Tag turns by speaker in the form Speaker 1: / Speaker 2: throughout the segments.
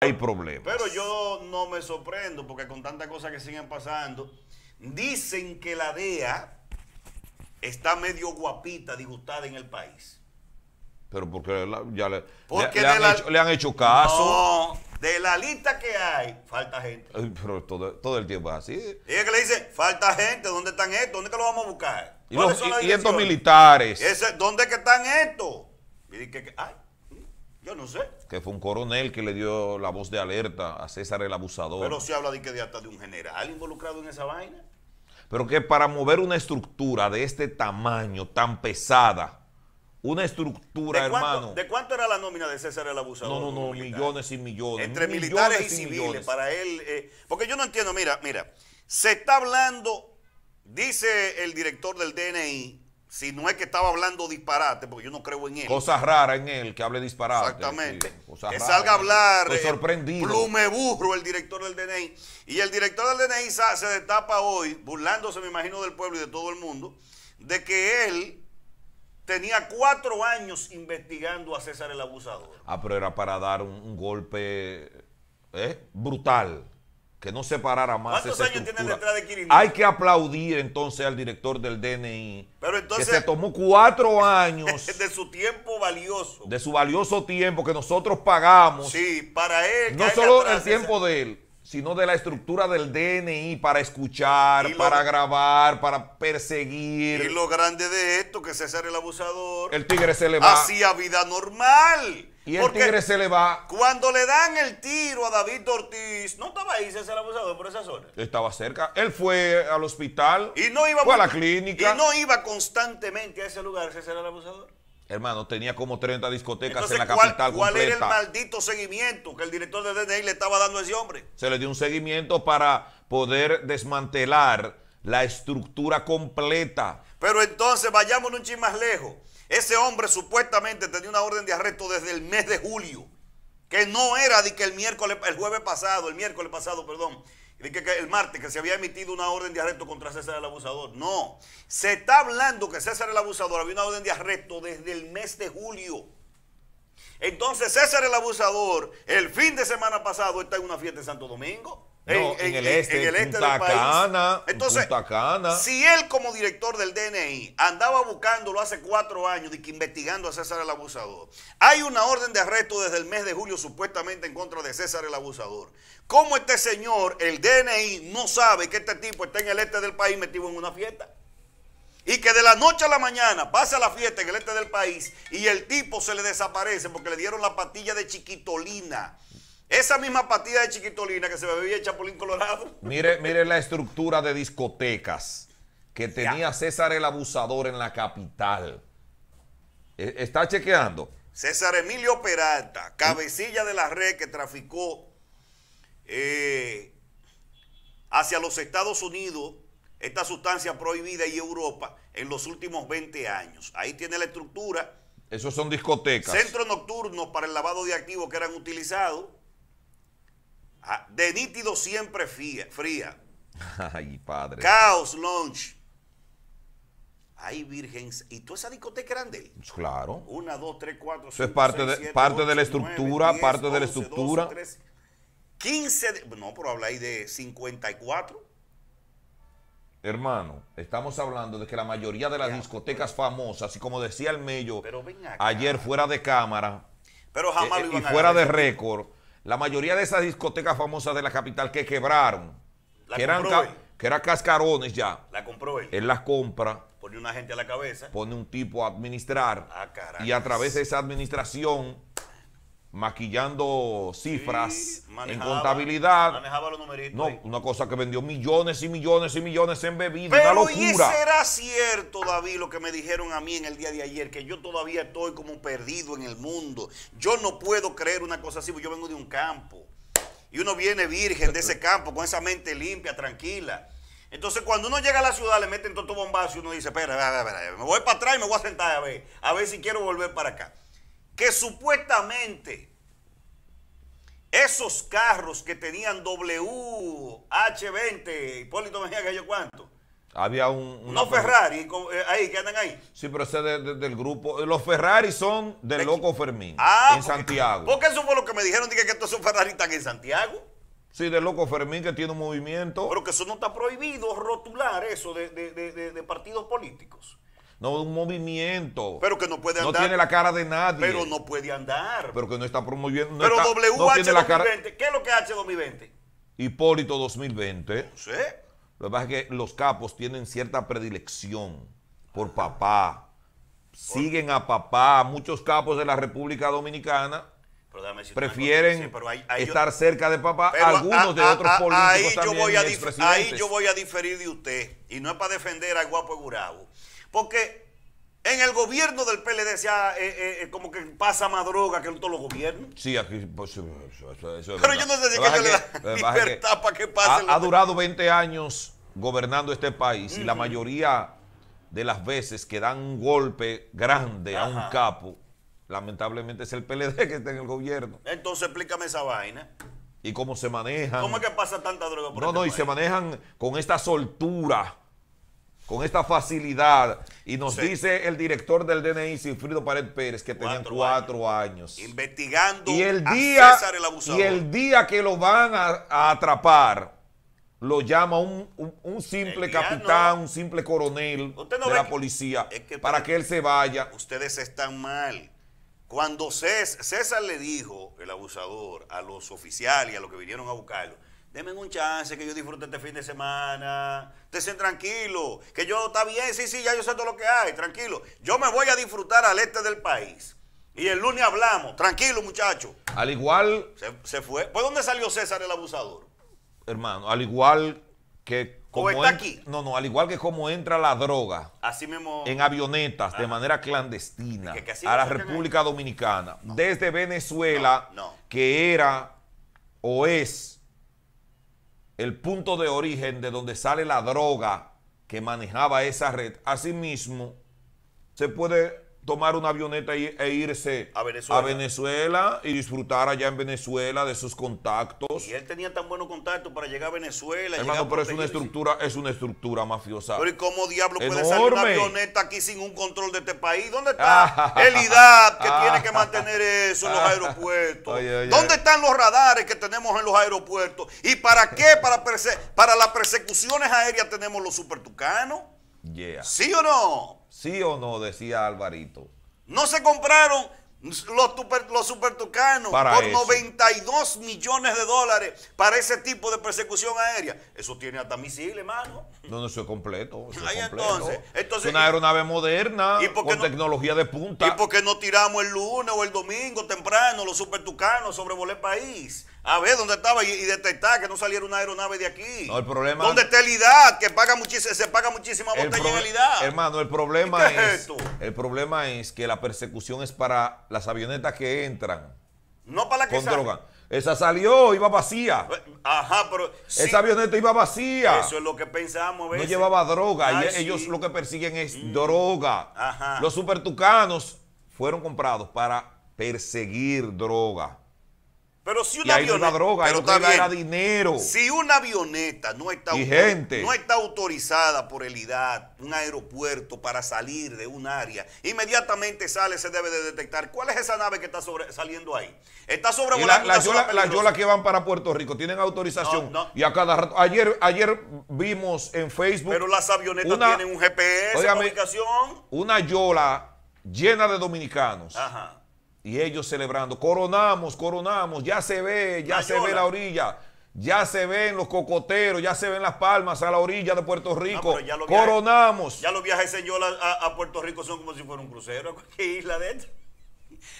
Speaker 1: hay problemas. Pero
Speaker 2: yo no me sorprendo porque con tantas cosas que siguen pasando, dicen que la DEA está medio guapita, disgustada en el país.
Speaker 1: Pero porque ya le, han hecho, caso.
Speaker 2: No, de la lista que hay, falta gente.
Speaker 1: Pero todo, el tiempo es así. Y
Speaker 2: que le dice, falta gente, ¿dónde están estos? ¿Dónde que lo vamos a buscar? ¿Y, los, estos militares? ¿Dónde que están estos? Y que, ay, yo no sé.
Speaker 1: Que fue un coronel que le dio la voz de alerta a César el abusador. Pero se
Speaker 2: habla de que de hasta de un general involucrado en esa vaina.
Speaker 1: Pero que para mover una estructura de este tamaño, tan pesada, una estructura, ¿De cuánto, hermano. ¿De
Speaker 2: cuánto era la nómina de César el abusador? No, no, no,
Speaker 1: millones y millones. Entre militares y, civiles, para
Speaker 2: él. Eh, porque yo no entiendo, mira, mira, se está hablando, dice el director del DNI, si no es que estaba hablando disparate, porque yo no creo en él. Cosas raras
Speaker 1: en él, que hable disparate. Exactamente. que salga a hablar. Eh, sorprendido. Plume
Speaker 2: burro, el director del DNI. Y el director del DNI se destapa hoy, burlándose, me imagino, del pueblo y de todo el mundo, de que él tenía cuatro años investigando a César el abusador.
Speaker 1: Ah, pero era para dar un, golpe eh, brutal que no separara más. ¿Cuántos esa estructura. Hay que aplaudir entonces al director del DNI, que se tomó cuatro años.
Speaker 2: De su tiempo valioso.
Speaker 1: De su valioso tiempo que nosotros pagamos. Sí,
Speaker 2: para él. No solo el
Speaker 1: tiempo de él, sino de la estructura del DNI para escuchar, para grabar, para perseguir. Y lo
Speaker 2: grande de esto, que César el abusador.
Speaker 1: El tigre se le Hacía
Speaker 2: vida normal.
Speaker 1: Y el tigre se le va.
Speaker 2: Cuando le dan el tiro a David Ortiz, no estaba ahí César el abusador por esas horas?
Speaker 1: Estaba cerca. Él fue al hospital. Y no iba a la clínica. Y no
Speaker 2: iba constantemente a ese lugar César el abusador.
Speaker 1: Hermano, tenía como 30 discotecas en la capital completa. ¿Cuál era el
Speaker 2: maldito seguimiento que el director de DNI le estaba dando a ese hombre?
Speaker 1: Se le dio un seguimiento para poder desmantelar la estructura completa.
Speaker 2: Pero entonces vayamos un chin más lejos. Ese hombre supuestamente tenía una orden de arresto desde el mes de julio, que no era de que el miércoles, el jueves pasado, el miércoles pasado, perdón, que, el martes que se había emitido una orden de arresto contra César el abusador. No, se está hablando que César el abusador había una orden de arresto desde el mes de julio. Entonces César el abusador, el fin de semana pasado, está en una fiesta en Santo Domingo
Speaker 1: en, el este, en este del país. Cana, Entonces, si
Speaker 2: él como director del DNI andaba buscándolo hace cuatro años, Y que investigando a César el Abusador, hay una orden de arresto desde el mes de julio supuestamente en contra de César el Abusador. ¿Cómo este señor, el DNI, no sabe que este tipo está en el este del país metido en una fiesta? Y que de la noche a la mañana pasa la fiesta en el este del país y el tipo se le desaparece porque le dieron la patilla de chiquitolina. Esa misma apatía de chiquitolina que se bebía Chapulín Colorado.
Speaker 1: Mire, mire la estructura de discotecas que tenía César el Abusador en la capital. E, ¿Está chequeando?
Speaker 2: César Emilio Peralta, cabecilla de la red que traficó eh, hacia los Estados Unidos esta sustancia prohibida y Europa en los últimos 20 años. Ahí tiene la estructura.
Speaker 1: Esos son discotecas. Centros
Speaker 2: nocturnos para el lavado de activos que eran utilizados Ah, de nítido siempre fría. fría.
Speaker 1: Ay, padre. Chaos
Speaker 2: Lounge. Hay virgen. ¿Y tú esa discoteca grande?
Speaker 1: Pues claro. Una, dos, tres, cuatro, Eso es parte, de, la estructura, parte de la estructura.
Speaker 2: 15. no, pero ahí de 54.
Speaker 1: Hermano, estamos hablando de que la mayoría de las discotecas famosas, y como decía el Mello ayer fuera de cámara, pero jamás eh, eh, y fuera de récord, la mayoría de esas discotecas famosas de la capital que quebraron, que, eran, que cascarones ya.
Speaker 2: La compró él. Él
Speaker 1: las compra.
Speaker 2: Pone una gente a la cabeza.
Speaker 1: Pone un tipo a administrar. Ah, y a través de esa administración maquillando cifras en contabilidad. No, una cosa que vendió millones y millones y millones en bebidas. Pero ¿y será
Speaker 2: cierto, David, lo que me dijeron a mí en el día de ayer, que yo todavía estoy como perdido en el mundo. Yo no puedo creer una cosa así, porque yo vengo de un campo. Y uno viene virgen de ese campo, con esa mente limpia, tranquila. Entonces, cuando uno llega a la ciudad, le meten todo bombazo y uno dice, espera, espera, espera, me voy para atrás y me voy a sentar a ver, a ver si quiero volver para acá que supuestamente esos carros que tenían W, h 20 Hipólito Mejía, que yo cuánto.
Speaker 1: Había un... no Ferrari,
Speaker 2: eh, ahí, que andan ahí.
Speaker 1: Sí, pero ese del grupo... Los Ferrari son de Loco Fermín, ah, en Santiago. Santiago.
Speaker 2: Porque eso fue lo que me dijeron, dije que estos son Ferrari están en Santiago.
Speaker 1: Sí, de Loco Fermín, que tiene un movimiento.
Speaker 2: Pero que eso no está prohibido, rotular eso de partidos políticos
Speaker 1: no un movimiento. Pero que no puede andar. No tiene la cara de nadie. Pero
Speaker 2: no puede andar.
Speaker 1: Pero que no está promoviendo. pero WH no 2020,
Speaker 2: ¿qué es lo que H 2020?
Speaker 1: Hipólito 2020. No sé. Lo que pasa es que los capos tienen cierta predilección por papá. Siguen a papá. Muchos capos de la República Dominicana
Speaker 2: prefieren estar cerca
Speaker 1: de papá algunos de otros políticos también yo voy a ahí yo
Speaker 2: voy a diferir de usted y no es para defender al guapo egurabo. Porque en el gobierno del PLD se eh, eh, eh, como que pasa más droga que en todos los gobiernos.
Speaker 1: Sí, aquí pues, Pero yo no sé si que yo que pasa. Ha, durado 20 años gobernando este país y la mayoría de las veces que dan un golpe grande a un capo, lamentablemente es el PLD que está en el gobierno.
Speaker 2: Entonces explícame esa vaina.
Speaker 1: Y cómo se maneja. ¿Cómo es
Speaker 2: que pasa tanta droga
Speaker 1: por No, este no, y se manejan con esta soltura con esta facilidad. Y nos dice el director del DNI, Silfrido Pared Pérez, que tenía cuatro años.
Speaker 2: Investigando
Speaker 1: y el día, a César el abusador. Y el día que lo van a, atrapar, lo llama un, simple capitán, un simple coronel de la policía, para que él se vaya. Ustedes están
Speaker 2: mal. Cuando César, César le dijo, el abusador, a los oficiales y a los que vinieron a buscarlo, Denme un chance, que yo disfrute este fin de semana. Estén tranquilo, que yo está bien, sí, sí, ya yo sé todo lo que hay, tranquilo. Yo me voy a disfrutar al este del país. Y el lunes hablamos, tranquilo muchacho.
Speaker 1: Al igual...
Speaker 2: Se, fue. ¿Por dónde salió César el abusador?
Speaker 1: Hermano, al igual que como está aquí. No, no, al igual que como entra la droga
Speaker 2: así mismo, en
Speaker 1: avionetas de manera clandestina a la República Dominicana, desde Venezuela, que era o es el punto de origen de donde sale la droga que manejaba esa red, asimismo se puede tomar una avioneta e irse a Venezuela. y disfrutar allá en Venezuela de sus contactos. Y él
Speaker 2: tenía tan buenos contactos para llegar a Venezuela. Hermano, pero es una
Speaker 1: estructura, es una estructura mafiosa. Pero ¿y cómo
Speaker 2: diablo puede salir una avioneta aquí sin un control de este país? ¿Dónde está el IDAP que tiene que mantener eso en los aeropuertos? ¿Dónde están los radares que tenemos en los aeropuertos? ¿Y para qué? Para, para las persecuciones aéreas tenemos los supertucanos.
Speaker 1: Yeah. ¿Sí o no? ¿Sí o no? Decía Alvarito.
Speaker 2: No se compraron los, los supertucanos por 92 millones de dólares para ese tipo de persecución aérea. Eso tiene hasta misiles, hermano.
Speaker 1: No, no, eso es completo. es una aeronave moderna ¿y con tecnología de punta. ¿Y porque
Speaker 2: no tiramos el lunes o el domingo temprano los supertucanos sobre el país? a ver dónde estaba y, detectar que no saliera una aeronave de aquí. No, el problema. ¿Dónde está el IDAT? Que paga se paga muchísima botella en el
Speaker 1: Hermano, el problema es, El problema es que la persecución es para las avionetas que entran. No para la que salen. Esa salió, iba vacía. Eh,
Speaker 2: ajá, pero. Esa avioneta
Speaker 1: iba vacía. Eso
Speaker 2: es lo que pensamos. A veces. No llevaba droga. y ellos lo que
Speaker 1: persiguen es mm. droga. Ajá. Los supertucanos fueron comprados para perseguir droga.
Speaker 2: Pero si una avioneta, no droga, pero está dinero. Si una avioneta no está, no está autorizada por el un aeropuerto para salir de un área, inmediatamente sale, se debe de detectar cuál es esa nave que está saliendo ahí. Está sobre Las la yolas que van
Speaker 1: para Puerto Rico tienen autorización. Y a cada rato, ayer, ayer vimos en Facebook. Pero las avionetas una, tienen un GPS, Una yola llena de dominicanos. Ajá y ellos celebrando, coronamos, coronamos, ya se ve, ya se ve la orilla. Ya se ven los cocoteros, ya se ven las palmas a la orilla de Puerto ah, Rico. Coronamos. Ya
Speaker 2: los viajes, señor, a, Puerto Rico son como si fuera un crucero ¿qué isla dentro.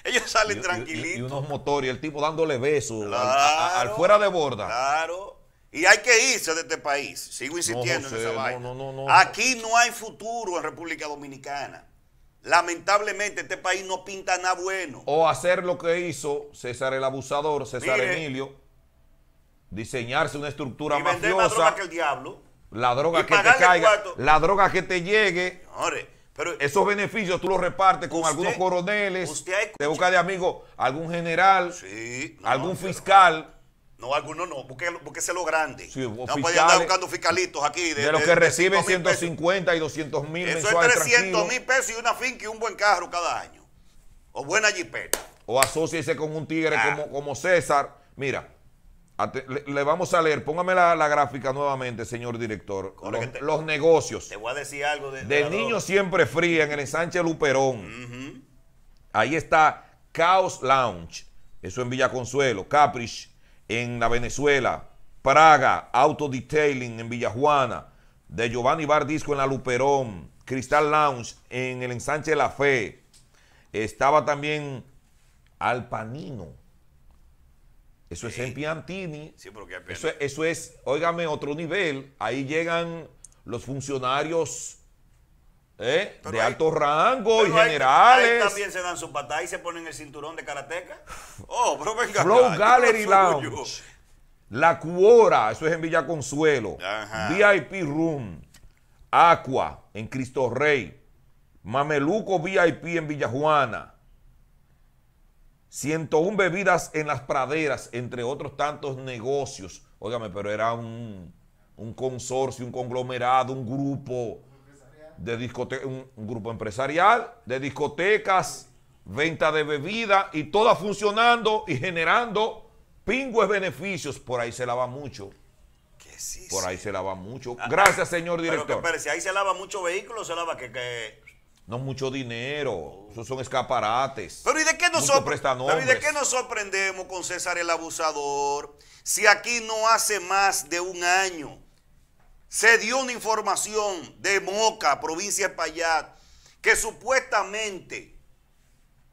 Speaker 2: Ellos salen tranquilitos. Y,
Speaker 1: unos motores, el tipo dándole besos al, fuera de borda.
Speaker 2: Claro. Y hay que irse de este país. Sigo insistiendo en esa no, vaina. Aquí no hay futuro en República Dominicana. Lamentablemente este país no pinta nada bueno.
Speaker 1: O hacer lo que hizo César el abusador, César Emilio, diseñarse una estructura y Más droga
Speaker 2: que el diablo.
Speaker 1: La droga que te caiga, la droga que te llegue. pero esos beneficios tú los repartes con algunos coroneles. te busca de amigo algún general, algún fiscal. No, algunos no, porque porque es lo grande. no podían buscando fiscalitos aquí. De, los que reciben 150 y 200 mil Eso es 300
Speaker 2: mil pesos y una finca y un buen carro cada año. O buena jipeta.
Speaker 1: O asóciese con un tigre ah. como, como César. Mira, le, vamos a leer, póngame la, gráfica nuevamente, señor director. Los, negocios. Te voy
Speaker 2: a decir algo de. De, niños
Speaker 1: siempre fría en el Sánchez Luperón. Ahí está Chaos Lounge. Eso en Villa Consuelo. Caprich en la Venezuela, Praga, Auto Detailing en Villajuana, de Giovanni Bardisco en la Luperón, Cristal Lounge en el ensanche de la Fe. Estaba también Alpanino. Eso es en Piantini. Sí, eso, eso es, óigame, otro nivel. Ahí llegan los funcionarios eh, de alto rango y generales.
Speaker 2: Ahí, también se dan su patas y se ponen el cinturón de karateca. Oh, pero venga. Flow Gallery Lounge.
Speaker 1: La Cuora, eso es en Villa Consuelo. VIP Room. Aqua en Cristo Rey. Mameluco VIP en Villajuana. 101 bebidas en las praderas, entre otros tantos negocios. Óigame, pero era un, un consorcio, un conglomerado, un grupo de un grupo empresarial, de discotecas, venta de bebida y toda funcionando y generando pingües beneficios. Por ahí se lava mucho. Por ahí se lava mucho. Ah, Gracias, ah, señor director. Pero
Speaker 2: si ahí se lava mucho vehículo, se lava que...
Speaker 1: No mucho dinero. son escaparates.
Speaker 2: Pero ¿y de qué nos, pero, ¿y de qué nos sorprendemos con César el Abusador? Si aquí no hace más de un año se dio una información de Moca, provincia de Payat, que supuestamente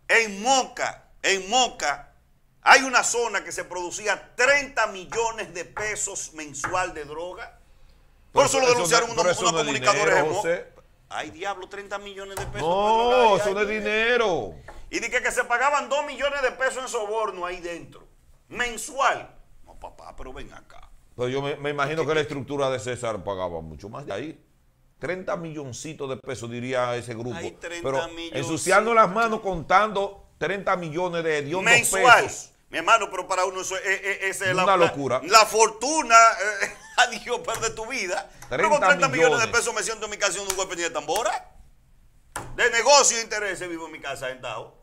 Speaker 2: en Moca, en Moca, hay una zona que se producía 30 millones de pesos mensual de droga.
Speaker 1: Por eso lo denunciaron unos, comunicadores de
Speaker 2: Ay, diablo, 30 millones de pesos. No, eso no es
Speaker 1: dinero.
Speaker 2: Y dije que, que se pagaban 2 millones de pesos en soborno ahí dentro, mensual. No, papá, pero ven acá.
Speaker 1: Pero yo me, imagino que, la estructura de César pagaba mucho más de ahí. 30 milloncitos de pesos, diría ese grupo. 30 pero ensuciando las manos contando 30 millones de Dios
Speaker 2: Mi hermano, pero para uno eso es, una la, locura. La, fortuna, eh, adiós, perde pues, tu vida. 30 pero con 30 millones. de pesos me siento en mi casa en un golpe de tambora. De negocio e intereses vivo en mi casa, sentado.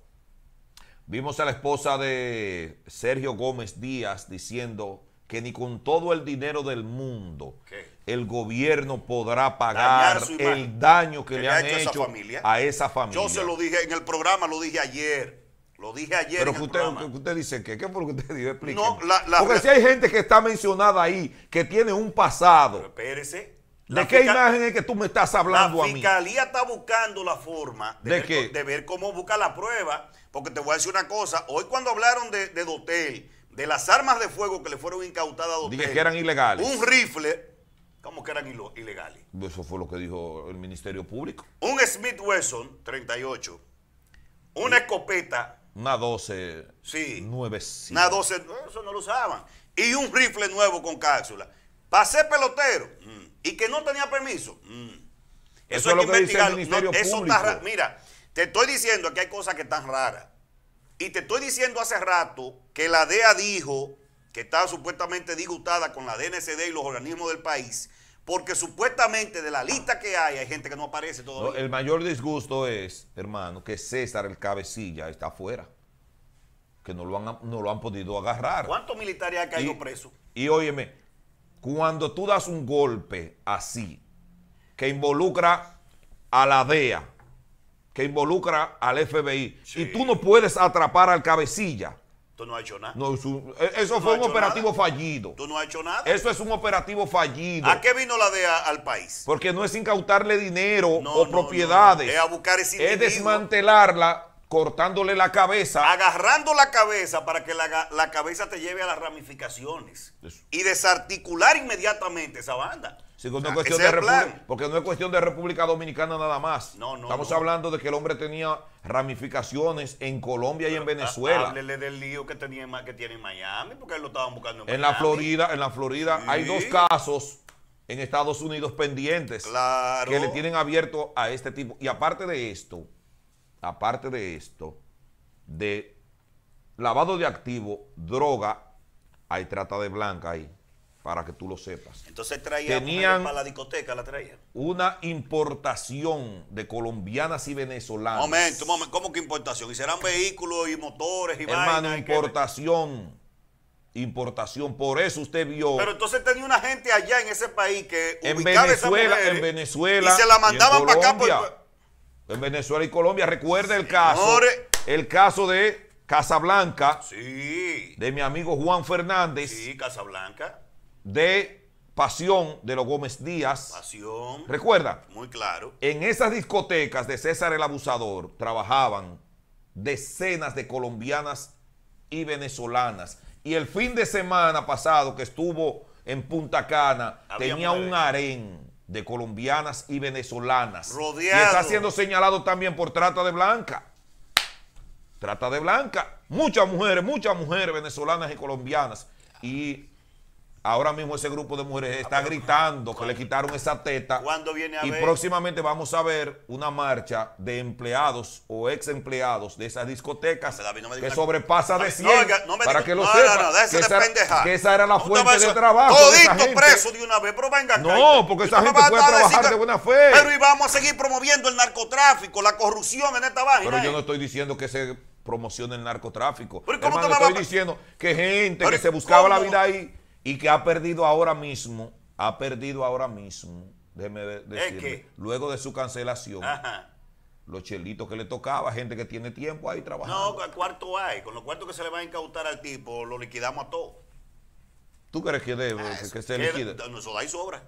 Speaker 1: Vimos a la esposa de Sergio Gómez Díaz diciendo que ni con todo el dinero del mundo el gobierno podrá pagar el daño que, le, han hecho, a esa familia. Yo se lo
Speaker 2: dije en el programa, lo dije ayer. Lo dije ayer. Pero
Speaker 1: usted, dice que, ¿qué usted dice? Porque si hay gente que está mencionada ahí, que tiene un pasado.
Speaker 2: espérese. ¿De qué imagen es
Speaker 1: que tú me estás hablando a mí? La fiscalía
Speaker 2: está buscando la forma de, ver, cómo busca la prueba. Porque te voy a decir una cosa. Hoy cuando hablaron de, de Dotel de las armas de fuego que le fueron incautadas a Dije que eran ilegales. Un rifle, ¿Cómo que eran ilegales.
Speaker 1: Eso fue lo que dijo el Ministerio Público.
Speaker 2: Un Smith Wesson 38, una escopeta.
Speaker 1: Una 12. Sí. 9, Una 12,
Speaker 2: eso no lo usaban. Y un rifle nuevo con cápsula. Pasé pelotero mm. y que no tenía permiso. Mm. Eso, es lo que dice el Ministerio Público. está, mira, te estoy diciendo que hay cosas que están raras. Y te estoy diciendo hace rato que la DEA dijo que estaba supuestamente disgustada con la DNCD y los organismos del país, porque supuestamente de la lista que hay hay gente que no aparece todavía. el
Speaker 1: mayor disgusto es, hermano, que César el cabecilla está afuera, que no lo no lo han podido agarrar. ¿Cuántos
Speaker 2: militares han caído
Speaker 1: presos? Y óyeme, cuando tú das un golpe así, que involucra a la DEA, que involucra al FBI. Y tú no puedes atrapar al cabecilla. Tú no has hecho nada. Eh, eso fue un operativo fallido. Tú no has hecho nada. Eso es un operativo fallido. ¿A
Speaker 2: qué vino la de al país?
Speaker 1: Porque no es incautarle dinero o propiedades. Es desmantelarla cortándole la cabeza. Agarrando la cabeza para
Speaker 2: que la, cabeza te lleve a las ramificaciones. Y desarticular inmediatamente esa banda.
Speaker 1: porque no es cuestión de República Dominicana nada más. Estamos hablando de que el hombre tenía ramificaciones en Colombia y en ah, Venezuela. Háblele
Speaker 2: del lío que, tenía, que tiene en Miami, porque él lo estaban buscando en En la Florida,
Speaker 1: en la Florida hay dos casos en Estados Unidos pendientes que le tienen abierto a este tipo. Y aparte de esto, aparte de esto, de lavado de activo, droga, hay trata de blanca ahí, para que tú lo sepas.
Speaker 2: Entonces traían Tenían la discoteca, la traían.
Speaker 1: Una importación de colombianas y venezolanas. Momento,
Speaker 2: momento, ¿cómo que importación? ¿Y serán vehículos y motores y Hermano,
Speaker 1: importación. Importación, por eso usted vio. Pero
Speaker 2: entonces tenía una gente allá en ese país que ubicaba Venezuela, en
Speaker 1: Venezuela y se la mandaban para acá por en Venezuela y Colombia. recuerda el caso. El caso de Casablanca. Sí. De mi amigo Juan Fernández. Sí, Casablanca. De Pasión de los Gómez Díaz. Pasión.
Speaker 2: Recuerda. Muy claro.
Speaker 1: En esas discotecas de César el Abusador trabajaban decenas de colombianas y venezolanas. Y el fin de semana pasado que estuvo en Punta Cana tenía un harén de colombianas y venezolanas. Y está siendo señalado también por trata de blanca. Trata de blanca. Muchas mujeres, muchas mujeres venezolanas y colombianas. Y Ahora mismo ese grupo de mujeres está ah, gritando que le quitaron esa teta.
Speaker 2: y próximamente
Speaker 1: vamos a ver una marcha de empleados o ex empleados de esas discotecas que sobrepasa de 100. para que lo Que, esa, era la fuente de trabajo. de preso
Speaker 2: de una vez, pero venga No, porque esa gente puede trabajar de
Speaker 1: buena fe. Pero
Speaker 2: y vamos a seguir promoviendo el narcotráfico, la corrupción en esta vaina. Pero yo eh. no
Speaker 1: estoy diciendo que se promocione el narcotráfico. Pero Hermano, estoy diciendo que gente que se buscaba la vida ahí y que ha perdido ahora mismo, ha perdido ahora mismo, déjeme decirle, luego de su cancelación, los chelitos que le tocaba, gente que tiene tiempo ahí trabajando.
Speaker 2: No, cuarto hay, con los cuartos que se le va a incautar al tipo, lo liquidamos a todos.
Speaker 1: ¿Tú crees que debe ah, que, se liquide?
Speaker 2: Eso da y sobra.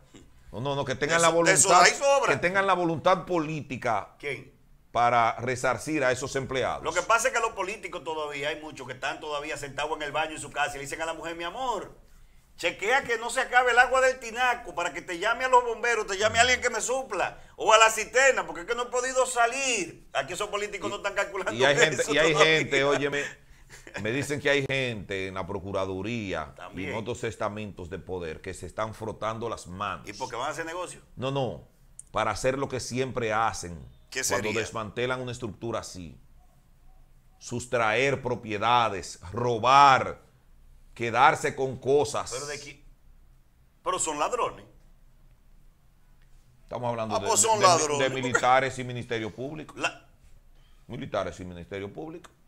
Speaker 1: No, no, no, que tengan la voluntad. Que tengan la voluntad política. ¿Quién? Para resarcir a esos empleados. Lo que
Speaker 2: pasa es que los políticos todavía, hay muchos que están todavía sentados en el baño en su casa y le dicen a la mujer, mi amor, Chequea que no se acabe el agua del tinaco para que te llame a los bomberos, te llame a alguien que me supla o a la cisterna, porque es que no he podido salir. Aquí esos políticos no están calculando. Y hay gente, y hay gente óyeme,
Speaker 1: me dicen que hay gente en la Procuraduría y en otros estamentos de poder que se están frotando las manos. ¿Y porque
Speaker 2: van a hacer negocio?
Speaker 1: No, no, para hacer lo que siempre hacen cuando desmantelan una estructura así. Sustraer propiedades, robar quedarse con cosas. Pero,
Speaker 2: de pero son ladrones.
Speaker 1: Estamos hablando ah, de, pues militares y Ministerio Público. Militares y Ministerio Público.